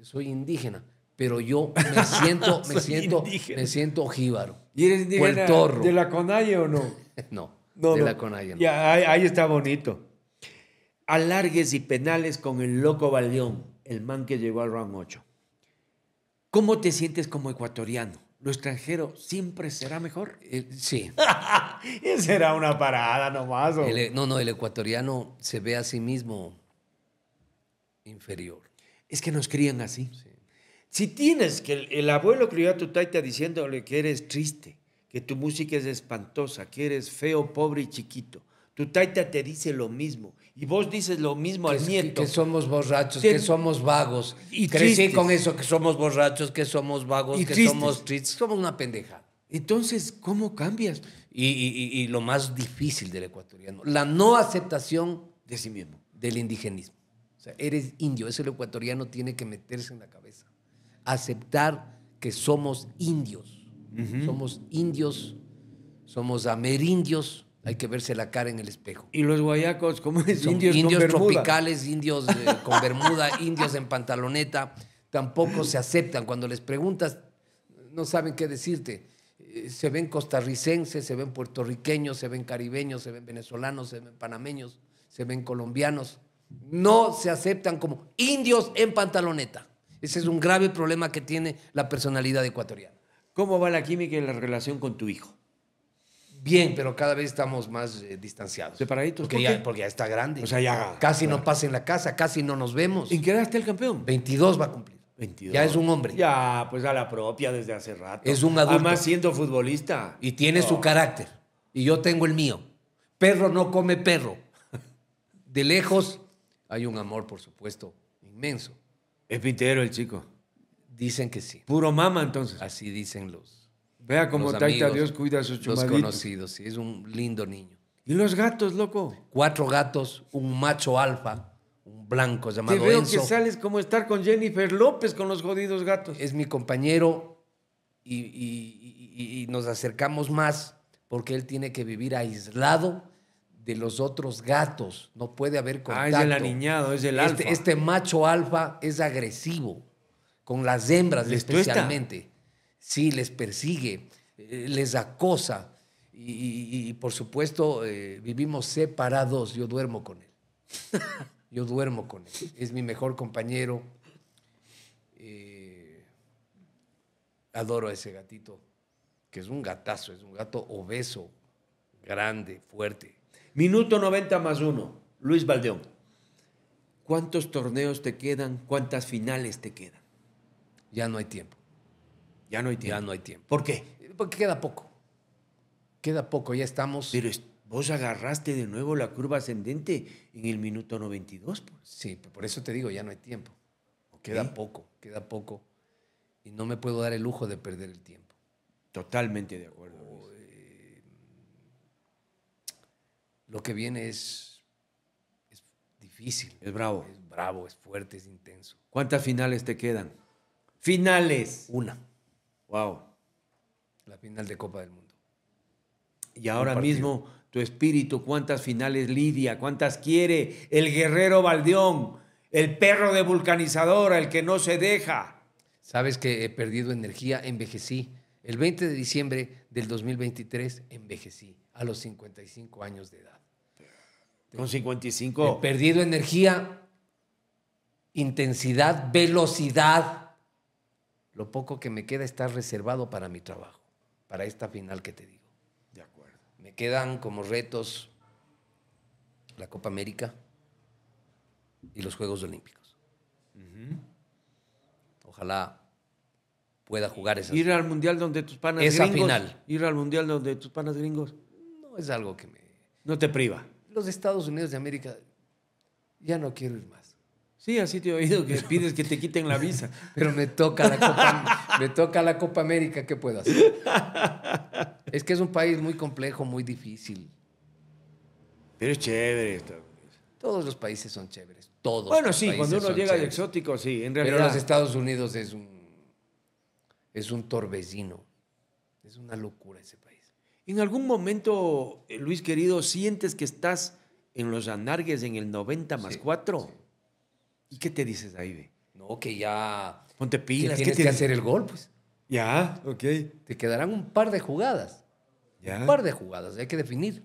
soy indígena pero yo me siento, me siento, me siento jíbaro. ¿Y eres indígena de la Conalle o no? no, no, de la Conalle Ya, ahí, está bonito. Alargues y penales con el loco Baldeón, el man que llegó al round 8. ¿Cómo te sientes como ecuatoriano? ¿Lo extranjero siempre será mejor? Eh, sí. sí. Será una parada nomás. E, no, no, el ecuatoriano se ve a sí mismo inferior. Es que nos crían así. Sí. Si tienes que el, abuelo crió a tu taita diciéndole que eres triste, que tu música es espantosa, que eres feo, pobre y chiquito, tu taita te dice lo mismo y vos dices lo mismo al nieto. Que, somos borrachos, que somos vagos. Y crecí con eso, que somos borrachos, que somos vagos, que somos tristes, somos una pendeja. Entonces, ¿cómo cambias? Y, lo más difícil del ecuatoriano, la no aceptación de sí mismo, del indigenismo. O sea, eres indio, el ecuatoriano tiene que meterse en la cabeza aceptar que somos indios. Somos indios, somos amerindios. Hay que verse la cara en el espejo. ¿Y los guayacos como es? indios, tropicales, indios eh, con bermuda, indios en pantaloneta. Tampoco se aceptan. Cuando les preguntas, no saben qué decirte. Eh, se ven costarricenses, se ven puertorriqueños, se ven caribeños, se ven venezolanos, se ven panameños, se ven colombianos. No se aceptan como indios en pantaloneta. Ese es un grave problema que tiene la personalidad ecuatoriana. ¿Cómo va la química y la relación con tu hijo? Bien, pero cada vez estamos más eh, distanciados. ¿Separaditos? Porque, ya, porque ya está grande. O sea, ya. Casi no pasa en la casa, casi no nos vemos. y qué edad está el campeón? 22 va a cumplir. 22. Ya es un hombre. Ya, pues a la propia desde hace rato. Es un adulto. Además, siendo futbolista. Y tiene su carácter. Y yo tengo el mío. Perro no come perro. De lejos hay un amor, por supuesto, inmenso. Es pintero el chico. Dicen que sí. Puro mama entonces. Así dicen los. Vea cómo Taita Dios cuida a sus chumaditos. Los conocidos, sí, es un lindo niño. ¿Y los gatos, loco? Cuatro gatos, un macho alfa, un blanco llamado Te veo que sales como estar con Jennifer López con los jodidos gatos. Es mi compañero y nos acercamos más porque él tiene que vivir aislado de los otros gatos. No puede haber contacto. Ah, es el aniñado, es el este, alfa. Este macho alfa es agresivo, con las hembras especialmente. Sí, les persigue, eh, les acosa. Y, por supuesto, eh, vivimos separados. Yo duermo con él. Yo duermo con él. Es mi mejor compañero. Eh, adoro a ese gatito, que es un gatazo, es un gato obeso, grande, fuerte Minuto 90 más uno, Luis Valdeón. ¿Cuántos torneos te quedan? ¿Cuántas finales te quedan? Ya no hay tiempo. Ya no hay tiempo. no hay tiempo. ¿Por qué? Porque queda poco. Queda poco, ya estamos. Pero vos agarraste de nuevo la curva ascendente en el minuto 92. Pues. Sí, por eso te digo, ya no hay tiempo. Queda poco, queda poco. Y no me puedo dar el lujo de perder el tiempo. Totalmente de acuerdo. lo que viene es, es difícil. Es bravo. Es bravo, es fuerte, es intenso. ¿Cuántas finales te quedan? Finales. Una. Wow. La final de Copa del Mundo. Y ahora mismo tu espíritu, cuántas finales lidia, cuántas quiere el guerrero Baldeón, el perro de vulcanizadora, el que no se deja. Sabes que he perdido energía, envejecí. El 20 de diciembre del 2023 envejecí a los 55 años de edad. Con 55. He perdido energía, intensidad, velocidad. Lo poco que me queda está reservado para mi trabajo, para esta final que te digo. De acuerdo. Me quedan como retos la Copa América y los Juegos Olímpicos. Ojalá pueda jugar esa. Ir al mundial donde tus panas gringos. final. Ir al mundial donde tus panas gringos es algo que me... No te priva. Los Estados Unidos de América, ya no quiero ir más. Sí, así te he oído que pides que te quiten la visa. Pero me toca la Copa, me toca la Copa América, ¿qué puedo hacer? Es que es un país muy complejo, muy difícil. Pero es chévere Todos los países son chéveres, todos. Bueno, sí, cuando uno llega de exótico, sí, en realidad. Pero los Estados Unidos es un es un torbellino. Es una locura ese país. En algún momento, eh, Luis querido, sientes que estás en los anargues en el 90 más 4. ¿Y qué te dices ahí No, que ya. Ponte pilas, que tienes que hacer el gol, pues. Ya, ok. Te quedarán un par de jugadas. Un par de jugadas, hay que definir.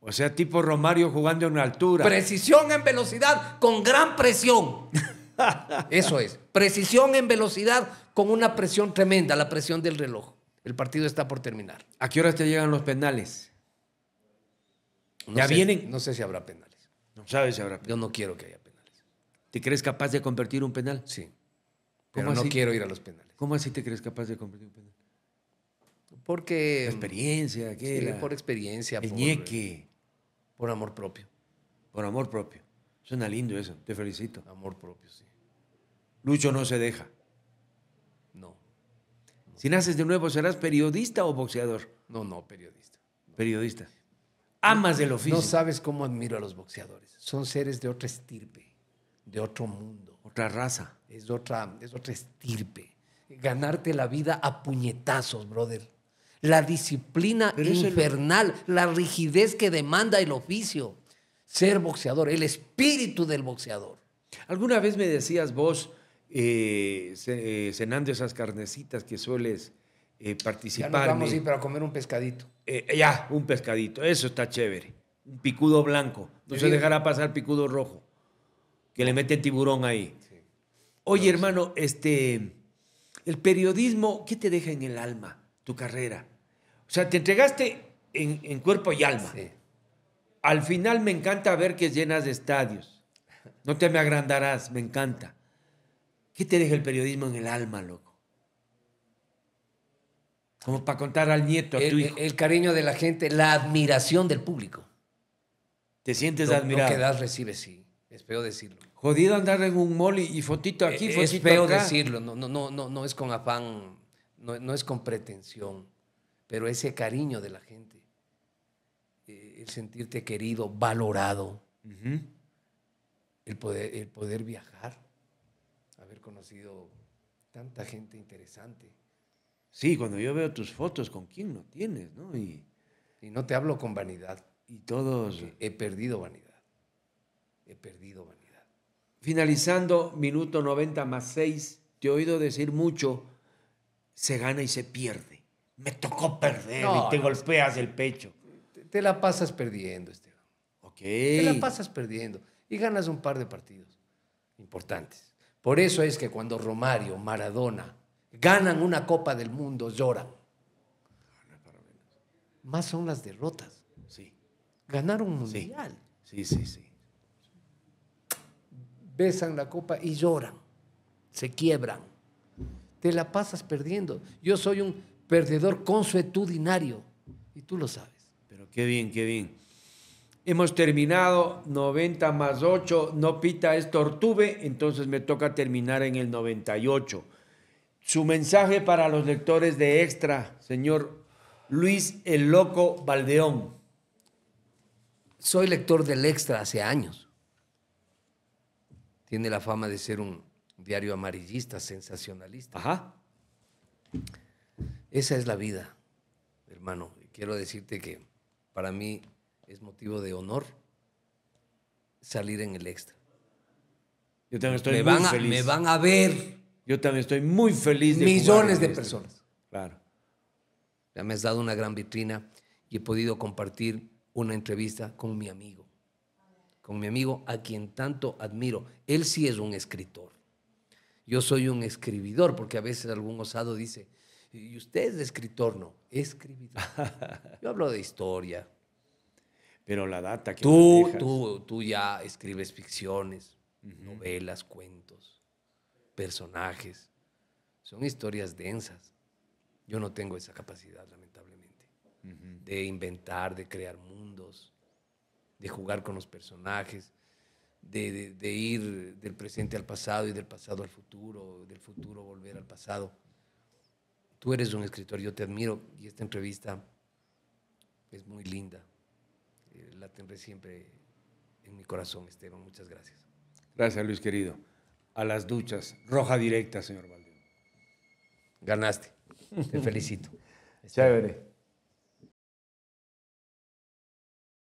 O sea, tipo Romario jugando a una altura. Precisión en velocidad con gran presión. Eso es. Precisión en velocidad con una presión tremenda, la presión del reloj. El partido está por terminar. ¿A qué horas te llegan los penales? ¿Ya vienen? No sé si habrá penales. No sabes si habrá Yo no quiero que haya penales. ¿Te crees capaz de convertir un penal? Sí. Pero no quiero ir a los penales. ¿Cómo así te crees capaz de convertir un penal? Porque. experiencia, ¿qué? Sí, por experiencia. Por, por amor propio. Por amor propio. Suena lindo eso. Te felicito. Amor propio, sí. Lucho no se deja. Si naces de nuevo, ¿serás periodista o boxeador? No, no, periodista. Periodista. Amas del oficio. No sabes cómo admiro a los boxeadores. Son seres de otra estirpe, de otro mundo. Otra raza. Es otra, es otra estirpe. Ganarte la vida a puñetazos, brother. La disciplina infernal, la rigidez que demanda el oficio. Ser boxeador, el espíritu del boxeador. Alguna vez me decías vos, eh, eh, cenando esas carnecitas que sueles participar. Eh, vamos a ir para comer un pescadito. ya, un pescadito, eso está chévere. Un picudo blanco, no se dejará pasar picudo rojo, que le mete tiburón ahí. Oye, hermano, este, el periodismo, ¿qué te deja en el alma, tu carrera? O sea, te entregaste en, cuerpo y alma. Al final me encanta ver que llenas de estadios. No te me agrandarás, me encanta. ¿Qué te deja el periodismo en el alma, loco? Como para contar al nieto, a el, tu hijo. El cariño de la gente, la admiración del público. Te sientes admirado. Lo que das, recibes, sí. Es decirlo. Jodido andar en un mall y, fotito aquí, e, fotito Es decirlo. No, no, no, no, es con afán, no, es con pretensión. Pero ese cariño de la gente, eh, el sentirte querido, valorado, el poder viajar conocido tanta gente interesante. Sí, cuando yo veo tus fotos, ¿con quién no tienes? No? Y, no te hablo con vanidad. Y todos... He perdido vanidad. He perdido vanidad. Finalizando, minuto 90 más 6, te he oído decir mucho, se gana y se pierde. Me tocó perder y te golpeas el pecho. Te, la pasas perdiendo, Esteban. Ok. Te la pasas perdiendo y ganas un par de partidos importantes. Por eso es que cuando Romario, Maradona, ganan una Copa del Mundo, lloran. Más son las derrotas. Sí. Ganaron un mundial. Sí, sí, sí. Besan la copa y lloran. Se quiebran. Te la pasas perdiendo. Yo soy un perdedor consuetudinario. Y tú lo sabes. Pero qué bien, qué bien. Hemos terminado 90 más 8, no pita es tortuve, entonces me toca terminar en el 98. Su mensaje para los lectores de Extra, señor Luis el Loco Valdeón. Soy lector del Extra hace años. Tiene la fama de ser un diario amarillista, sensacionalista. Ajá. Esa es la vida, hermano. Quiero decirte que para mí es motivo de honor salir en el extra. Yo también estoy me muy van a, feliz. Me van a ver. Yo también estoy muy feliz. De millones de personas. Claro. Ya me has dado una gran vitrina y he podido compartir una entrevista con mi amigo. Con mi amigo a quien tanto admiro. Él sí es un escritor. Yo soy un escribidor, porque a veces algún osado dice, ¿y usted es escritor? No, escribidor. Yo hablo de historia, pero la data que tú, tú, tú ya escribes ficciones, novelas, cuentos, personajes. Son historias densas. Yo no tengo esa capacidad, lamentablemente, de inventar, de crear mundos, de jugar con los personajes, de, ir del presente al pasado y del pasado al futuro, del futuro volver al pasado. Tú eres un escritor, yo te admiro y esta entrevista es muy linda la tendré siempre en mi corazón, Esteban. Muchas gracias. Gracias, Luis, querido. A las duchas. Roja directa, señor Valdés. Ganaste. Te felicito. Chévere.